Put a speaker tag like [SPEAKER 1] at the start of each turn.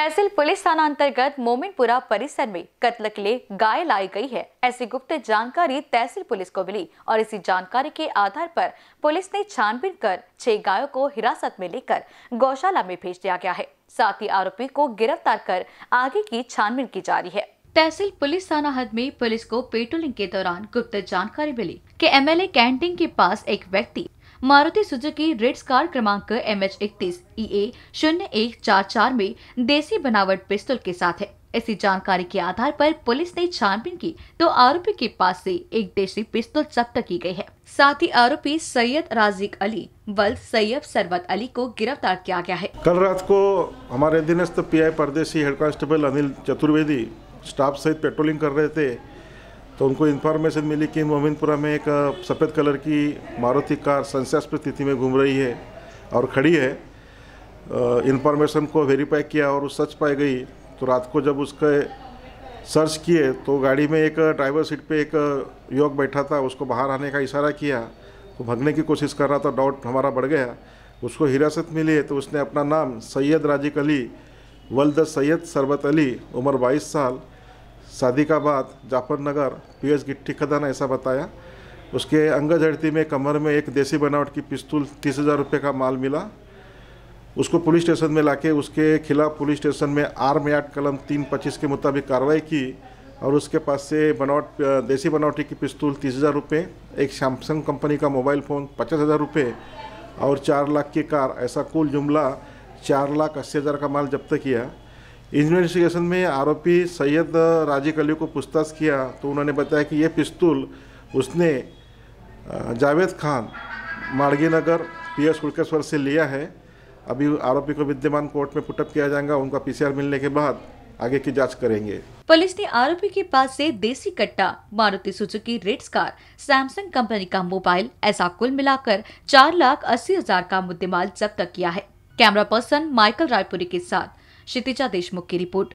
[SPEAKER 1] तहसील police थाना अंतर्गत मोमिनपुरा परिसर में कत्ल के लिए गाय लाई गई है ऐसी गुप्त जानकारी तहसील पुलिस को मिली और इसी जानकारी के आधार पर पुलिस ने छानबीन कर छह गायों को हिरासत में लेकर गौशाला में भेज दिया गया है साथ ही आरोपी को गिरफ्तार कर आगे की छानबीन की जा रही है तहसील पुलिस थाना हद में पुलिस को पेट्रोलिंग के दौरान गुप्त जानकारी मिली कि एमएलए कैंटीन के पास एक व्यक्ति मारुति सुजुकी रेड्स कार क्रमांक एम एच इकतीस ई e ए शून्य एक चार चार में देसी बनावट पिस्तौल के साथ है ऐसी जानकारी के आधार पर पुलिस ने छानबीन की तो आरोपी के पास से एक देसी पिस्तौल जब्त की गई है साथ ही आरोपी सैयद राजिक अली वल सैयद सरवत अली को गिरफ्तार किया गया है कल
[SPEAKER 2] रात को हमारे अधीनस्थ आई Pardeshi head constable Anil Chaturvedi staff सहित पेट्रोलिंग कर रहे थे तो उनको इन्फॉर्मेशन मिली कि मोमिनपुरा में एक सफ़ेद कलर की मारुति कार संशयास्पद स्थिति में घूम रही है और खड़ी है इन्फॉर्मेशन को वेरीफाई किया और सच पाई गई तो रात को जब उसके सर्च किए तो गाड़ी में एक ड्राइवर सीट पे एक युवक बैठा था उसको बाहर आने का इशारा किया तो भगने की कोशिश कर रहा था डाउट हमारा बढ़ गया उसको हिरासत मिली है तो उसने अपना नाम सैयद राजिक अली वल्द सैयद सरबत अली उम्र बाईस साल सादिकाबाद जाफरनगर पी एस गिट्टी खदान ऐसा बताया उसके अंग झड़ती में कमर में एक देसी बनावट की पिस्तूल तीस हज़ार रुपये का माल मिला उसको पुलिस स्टेशन में लाके उसके खिलाफ पुलिस स्टेशन में आर्म एक्ट कलम तीन पच्चीस के मुताबिक कार्रवाई की और उसके पास से बनावट देसी बनावटी की पिस्तूल तीस हज़ार रुपये एक सैमसंग कंपनी का मोबाइल फ़ोन पचास हज़ार रुपये और चार लाख की कार ऐसा कुल जुमला चार लाख अस्सी हज़ार का माल जब्त किया इन्वेस्टिगेशन में आरोपी सैयद राजीव अली को पूछताछ किया तो उन्होंने बताया कि ये पिस्तूल उसने जावेद खान मार्गी नगर पी एस कुलकेश्वर से लिया है अभी आरोपी को विद्यमान कोर्ट में पुटअप किया जाएगा उनका पीसीआर मिलने के बाद आगे की जांच करेंगे
[SPEAKER 1] पुलिस ने आरोपी के पास से देसी कट्टा Maruti Suzuki red car Samsung company का मोबाइल ऐसा कुल मिलाकर चार लाख अस्सी हजार का मुद्देमाल जब्त किया है कैमरा पर्सन माइकल रायपुरी के साथ क्षितिजा देशमुख की रिपोर्ट